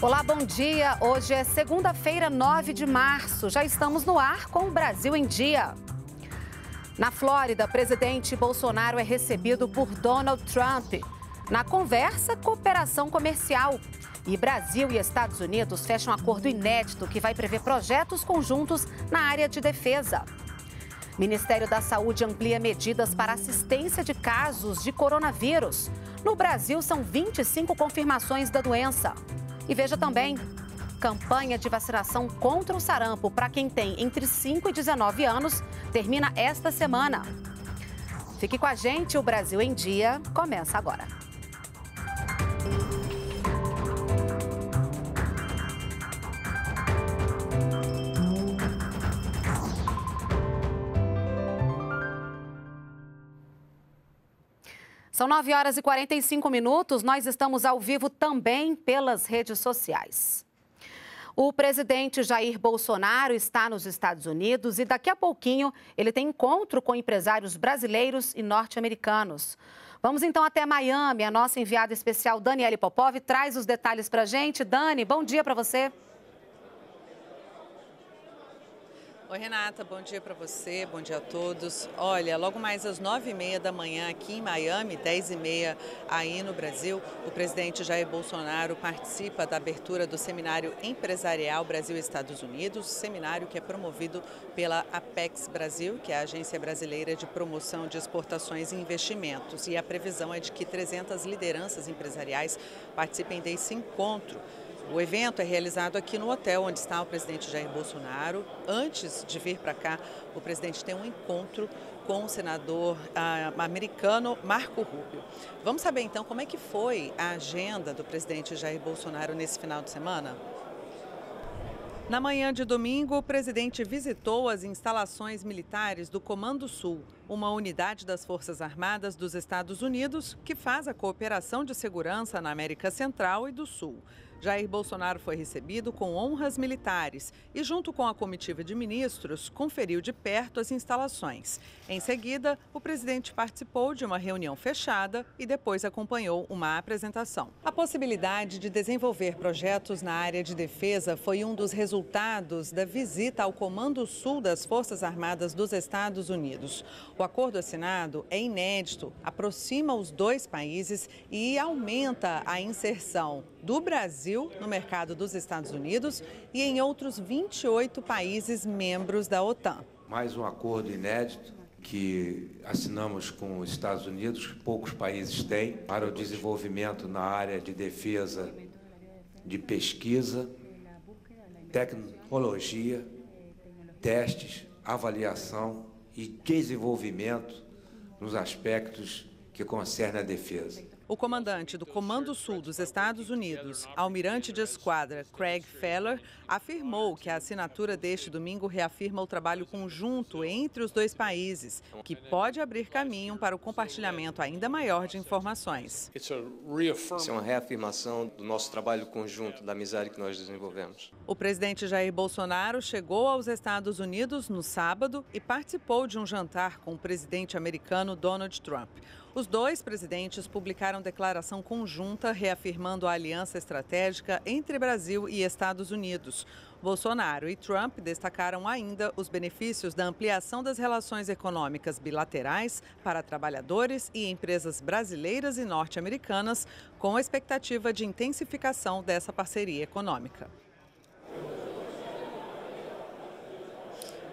Olá, bom dia. Hoje é segunda-feira, 9 de março. Já estamos no ar com o Brasil em Dia. Na Flórida, presidente Bolsonaro é recebido por Donald Trump. Na conversa, cooperação comercial. E Brasil e Estados Unidos fecham um acordo inédito que vai prever projetos conjuntos na área de defesa. Ministério da Saúde amplia medidas para assistência de casos de coronavírus. No Brasil, são 25 confirmações da doença. E veja também campanha de vacinação contra o sarampo para quem tem entre 5 e 19 anos termina esta semana. Fique com a gente, o Brasil em Dia começa agora. São 9 horas e 45 minutos. Nós estamos ao vivo também pelas redes sociais. O presidente Jair Bolsonaro está nos Estados Unidos e daqui a pouquinho ele tem encontro com empresários brasileiros e norte-americanos. Vamos então até Miami. A nossa enviada especial Daniele Popov traz os detalhes para a gente. Dani, bom dia para você. Oi, Renata, bom dia para você, bom dia a todos. Olha, logo mais às nove e meia da manhã aqui em Miami, dez e meia aí no Brasil, o presidente Jair Bolsonaro participa da abertura do Seminário Empresarial Brasil-Estados Unidos, seminário que é promovido pela Apex Brasil, que é a Agência Brasileira de Promoção de Exportações e Investimentos. E a previsão é de que 300 lideranças empresariais participem desse encontro. O evento é realizado aqui no hotel onde está o presidente Jair Bolsonaro. Antes de vir para cá, o presidente tem um encontro com o senador ah, americano Marco Rubio. Vamos saber então como é que foi a agenda do presidente Jair Bolsonaro nesse final de semana? Na manhã de domingo, o presidente visitou as instalações militares do Comando Sul, uma unidade das Forças Armadas dos Estados Unidos que faz a cooperação de segurança na América Central e do Sul. Jair Bolsonaro foi recebido com honras militares e, junto com a comitiva de ministros, conferiu de perto as instalações. Em seguida, o presidente participou de uma reunião fechada e depois acompanhou uma apresentação. A possibilidade de desenvolver projetos na área de defesa foi um dos resultados da visita ao Comando Sul das Forças Armadas dos Estados Unidos. O acordo assinado é inédito, aproxima os dois países e aumenta a inserção do Brasil no mercado dos Estados Unidos e em outros 28 países membros da OTAN. Mais um acordo inédito que assinamos com os Estados Unidos, poucos países têm, para o desenvolvimento na área de defesa, de pesquisa, tecnologia, testes, avaliação e desenvolvimento nos aspectos que concernem a defesa. O comandante do Comando Sul dos Estados Unidos, almirante de esquadra Craig Feller, afirmou que a assinatura deste domingo reafirma o trabalho conjunto entre os dois países, que pode abrir caminho para o compartilhamento ainda maior de informações. Isso é uma reafirmação do nosso trabalho conjunto, da amizade que nós desenvolvemos. O presidente Jair Bolsonaro chegou aos Estados Unidos no sábado e participou de um jantar com o presidente americano Donald Trump. Os dois presidentes publicaram declaração conjunta reafirmando a aliança estratégica entre Brasil e Estados Unidos. Bolsonaro e Trump destacaram ainda os benefícios da ampliação das relações econômicas bilaterais para trabalhadores e empresas brasileiras e norte-americanas, com a expectativa de intensificação dessa parceria econômica.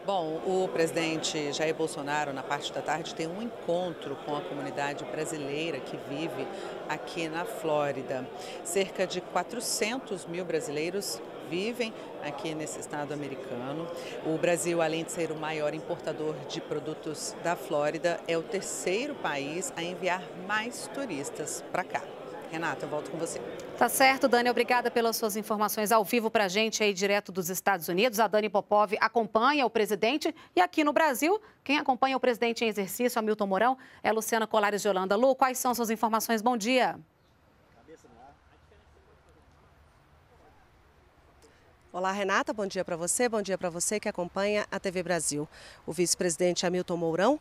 Bom, o presidente Jair Bolsonaro, na parte da tarde, tem um encontro com a comunidade brasileira que vive aqui na Flórida. Cerca de 400 mil brasileiros vivem aqui nesse estado americano. O Brasil, além de ser o maior importador de produtos da Flórida, é o terceiro país a enviar mais turistas para cá. Renata, eu volto com você. Tá certo, Dani. Obrigada pelas suas informações ao vivo para a gente aí direto dos Estados Unidos. A Dani Popov acompanha o presidente e aqui no Brasil, quem acompanha o presidente em exercício, Hamilton Mourão, é Luciana Colares de Holanda. Lu, quais são suas informações? Bom dia. Olá, Renata. Bom dia para você. Bom dia para você que acompanha a TV Brasil. O vice-presidente Hamilton Mourão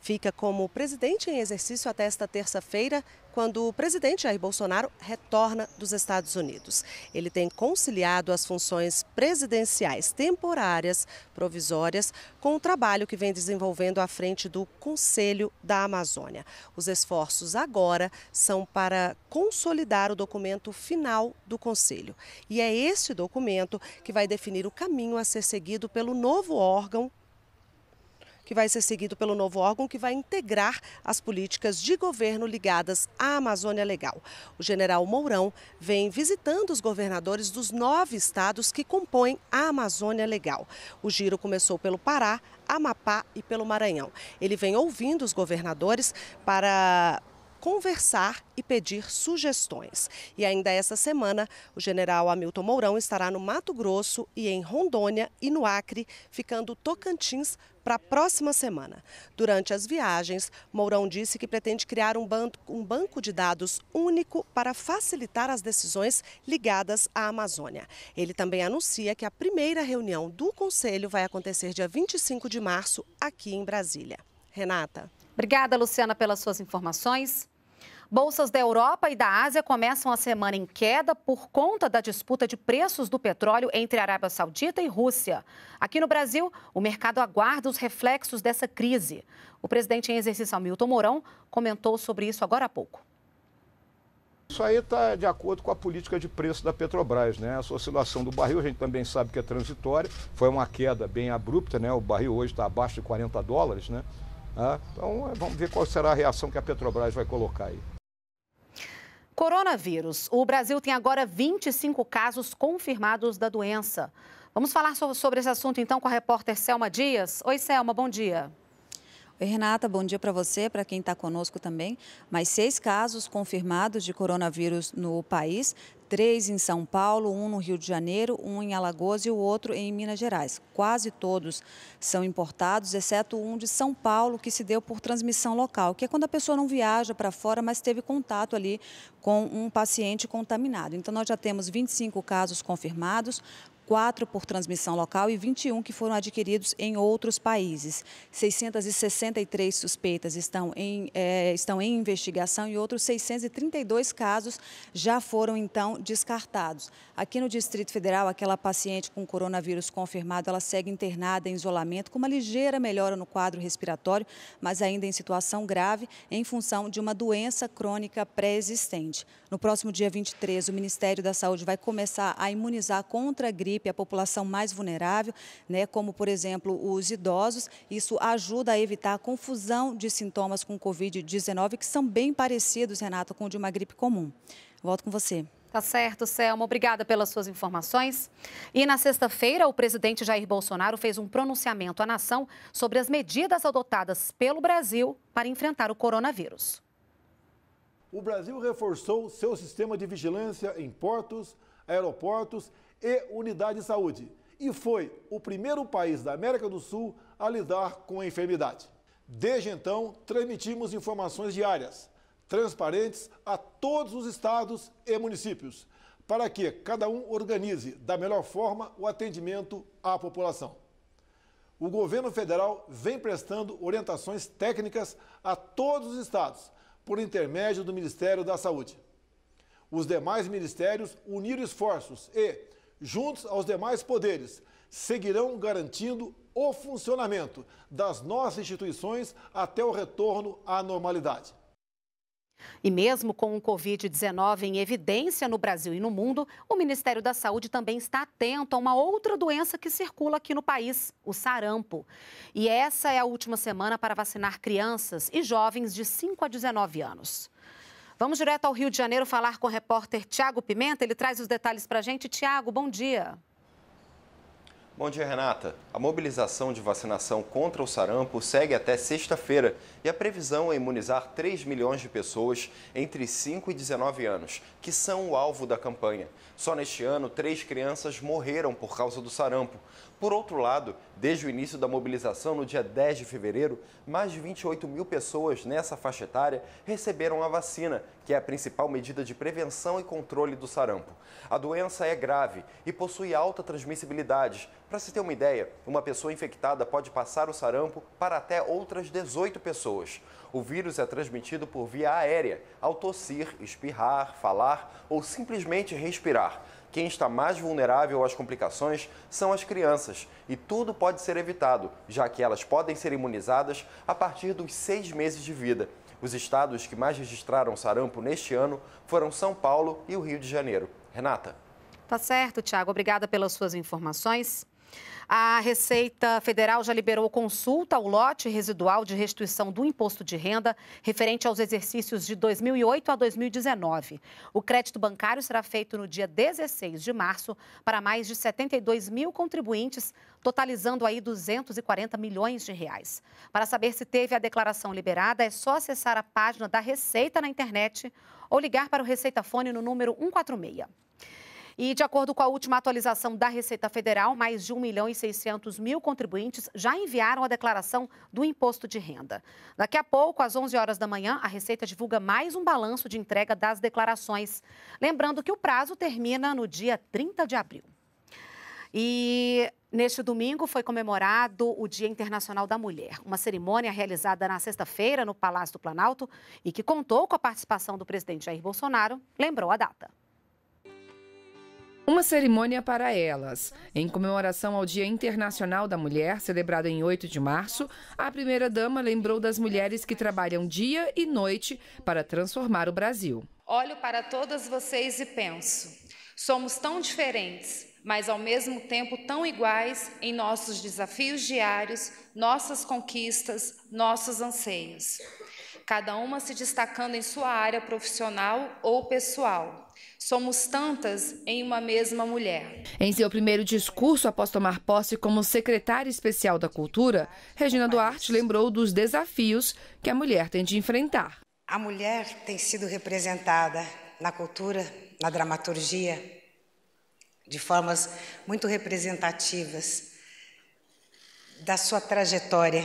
fica como presidente em exercício até esta terça-feira, quando o presidente Jair Bolsonaro retorna dos Estados Unidos. Ele tem conciliado as funções presidenciais temporárias, provisórias, com o trabalho que vem desenvolvendo à frente do Conselho da Amazônia. Os esforços agora são para consolidar o documento final do Conselho. E é este documento que vai definir o caminho a ser seguido pelo novo órgão que vai ser seguido pelo novo órgão que vai integrar as políticas de governo ligadas à Amazônia Legal. O general Mourão vem visitando os governadores dos nove estados que compõem a Amazônia Legal. O giro começou pelo Pará, Amapá e pelo Maranhão. Ele vem ouvindo os governadores para conversar e pedir sugestões. E ainda essa semana, o general Hamilton Mourão estará no Mato Grosso e em Rondônia e no Acre, ficando Tocantins para a próxima semana. Durante as viagens, Mourão disse que pretende criar um banco, um banco de dados único para facilitar as decisões ligadas à Amazônia. Ele também anuncia que a primeira reunião do Conselho vai acontecer dia 25 de março aqui em Brasília. Renata. Obrigada, Luciana, pelas suas informações. Bolsas da Europa e da Ásia começam a semana em queda por conta da disputa de preços do petróleo entre Arábia Saudita e Rússia. Aqui no Brasil, o mercado aguarda os reflexos dessa crise. O presidente em exercício Hamilton Mourão comentou sobre isso agora há pouco. Isso aí está de acordo com a política de preço da Petrobras, né? sua oscilação do barril, a gente também sabe que é transitória, foi uma queda bem abrupta, né? O barril hoje está abaixo de 40 dólares, né? Ah, então, é, vamos ver qual será a reação que a Petrobras vai colocar aí. Coronavírus. O Brasil tem agora 25 casos confirmados da doença. Vamos falar sobre esse assunto então com a repórter Selma Dias. Oi, Selma, bom dia. Renata, bom dia para você, para quem está conosco também. Mais seis casos confirmados de coronavírus no país, três em São Paulo, um no Rio de Janeiro, um em Alagoas e o outro em Minas Gerais. Quase todos são importados, exceto um de São Paulo, que se deu por transmissão local, que é quando a pessoa não viaja para fora, mas teve contato ali com um paciente contaminado. Então, nós já temos 25 casos confirmados, 4 por transmissão local e 21 que foram adquiridos em outros países. 663 suspeitas estão em, é, estão em investigação e outros 632 casos já foram então descartados. Aqui no Distrito Federal, aquela paciente com coronavírus confirmado, ela segue internada em isolamento com uma ligeira melhora no quadro respiratório, mas ainda em situação grave em função de uma doença crônica pré-existente. No próximo dia 23, o Ministério da Saúde vai começar a imunizar contra a gripe a população mais vulnerável, né, como, por exemplo, os idosos. Isso ajuda a evitar a confusão de sintomas com Covid-19, que são bem parecidos, Renato, com o de uma gripe comum. Volto com você. Tá certo, Selma. Obrigada pelas suas informações. E na sexta-feira, o presidente Jair Bolsonaro fez um pronunciamento à nação sobre as medidas adotadas pelo Brasil para enfrentar o coronavírus o Brasil reforçou seu sistema de vigilância em portos, aeroportos e unidade de saúde e foi o primeiro país da América do Sul a lidar com a enfermidade. Desde então, transmitimos informações diárias, transparentes a todos os estados e municípios, para que cada um organize da melhor forma o atendimento à população. O governo federal vem prestando orientações técnicas a todos os estados por intermédio do Ministério da Saúde. Os demais ministérios uniram esforços e, juntos aos demais poderes, seguirão garantindo o funcionamento das nossas instituições até o retorno à normalidade. E mesmo com o Covid-19 em evidência no Brasil e no mundo, o Ministério da Saúde também está atento a uma outra doença que circula aqui no país, o sarampo. E essa é a última semana para vacinar crianças e jovens de 5 a 19 anos. Vamos direto ao Rio de Janeiro falar com o repórter Tiago Pimenta. Ele traz os detalhes para a gente. Tiago, bom dia. Bom dia, Renata. A mobilização de vacinação contra o sarampo segue até sexta-feira e a previsão é imunizar 3 milhões de pessoas entre 5 e 19 anos, que são o alvo da campanha. Só neste ano, três crianças morreram por causa do sarampo. Por outro lado, desde o início da mobilização, no dia 10 de fevereiro, mais de 28 mil pessoas nessa faixa etária receberam a vacina que é a principal medida de prevenção e controle do sarampo. A doença é grave e possui alta transmissibilidade. Para se ter uma ideia, uma pessoa infectada pode passar o sarampo para até outras 18 pessoas. O vírus é transmitido por via aérea, ao tossir, espirrar, falar ou simplesmente respirar. Quem está mais vulnerável às complicações são as crianças, e tudo pode ser evitado, já que elas podem ser imunizadas a partir dos seis meses de vida. Os estados que mais registraram sarampo neste ano foram São Paulo e o Rio de Janeiro. Renata. Tá certo, Tiago. Obrigada pelas suas informações. A Receita Federal já liberou consulta ao lote residual de restituição do imposto de renda referente aos exercícios de 2008 a 2019. O crédito bancário será feito no dia 16 de março para mais de 72 mil contribuintes, totalizando aí 240 milhões de reais. Para saber se teve a declaração liberada, é só acessar a página da Receita na internet ou ligar para o Receita Fone no número 146. E, de acordo com a última atualização da Receita Federal, mais de 1 milhão e 600 mil contribuintes já enviaram a declaração do imposto de renda. Daqui a pouco, às 11 horas da manhã, a Receita divulga mais um balanço de entrega das declarações. Lembrando que o prazo termina no dia 30 de abril. E neste domingo foi comemorado o Dia Internacional da Mulher, uma cerimônia realizada na sexta-feira no Palácio do Planalto e que contou com a participação do presidente Jair Bolsonaro, lembrou a data. Uma cerimônia para elas. Em comemoração ao Dia Internacional da Mulher, celebrado em 8 de março, a primeira-dama lembrou das mulheres que trabalham dia e noite para transformar o Brasil. Olho para todas vocês e penso: somos tão diferentes, mas ao mesmo tempo tão iguais em nossos desafios diários, nossas conquistas, nossos anseios. Cada uma se destacando em sua área profissional ou pessoal Somos tantas em uma mesma mulher. Em seu primeiro discurso após tomar posse como secretária especial da Cultura, Regina Duarte lembrou dos desafios que a mulher tem de enfrentar. A mulher tem sido representada na cultura, na dramaturgia, de formas muito representativas da sua trajetória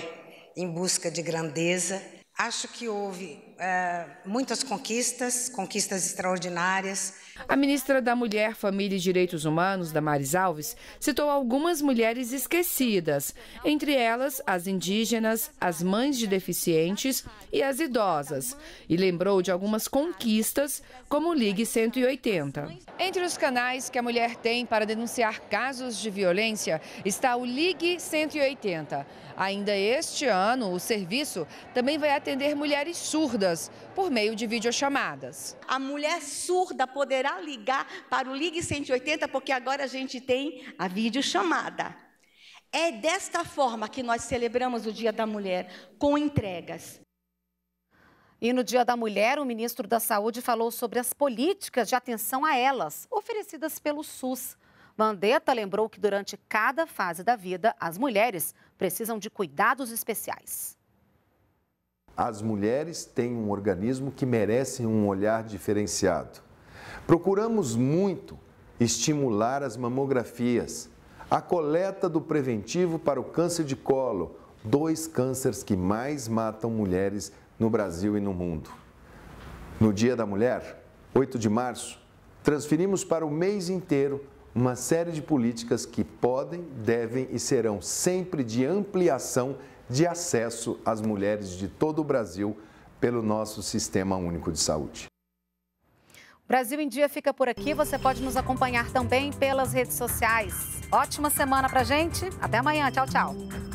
em busca de grandeza Acho que houve é, muitas conquistas, conquistas extraordinárias. A ministra da Mulher, Família e Direitos Humanos, Damares Alves, citou algumas mulheres esquecidas, entre elas as indígenas, as mães de deficientes e as idosas, e lembrou de algumas conquistas, como o Ligue 180. Entre os canais que a mulher tem para denunciar casos de violência está o Ligue 180. Ainda este ano, o serviço também vai atender mulheres surdas por meio de videochamadas. A mulher surda poderá ligar para o Ligue 180 porque agora a gente tem a videochamada. É desta forma que nós celebramos o Dia da Mulher, com entregas. E no Dia da Mulher, o ministro da Saúde falou sobre as políticas de atenção a elas, oferecidas pelo SUS. Mandetta lembrou que durante cada fase da vida, as mulheres precisam de cuidados especiais. As mulheres têm um organismo que merece um olhar diferenciado. Procuramos muito estimular as mamografias, a coleta do preventivo para o câncer de colo, dois cânceres que mais matam mulheres no Brasil e no mundo. No Dia da Mulher, 8 de março, transferimos para o mês inteiro uma série de políticas que podem, devem e serão sempre de ampliação de acesso às mulheres de todo o Brasil pelo nosso Sistema Único de Saúde. Brasil em Dia fica por aqui. Você pode nos acompanhar também pelas redes sociais. Ótima semana pra gente. Até amanhã. Tchau, tchau.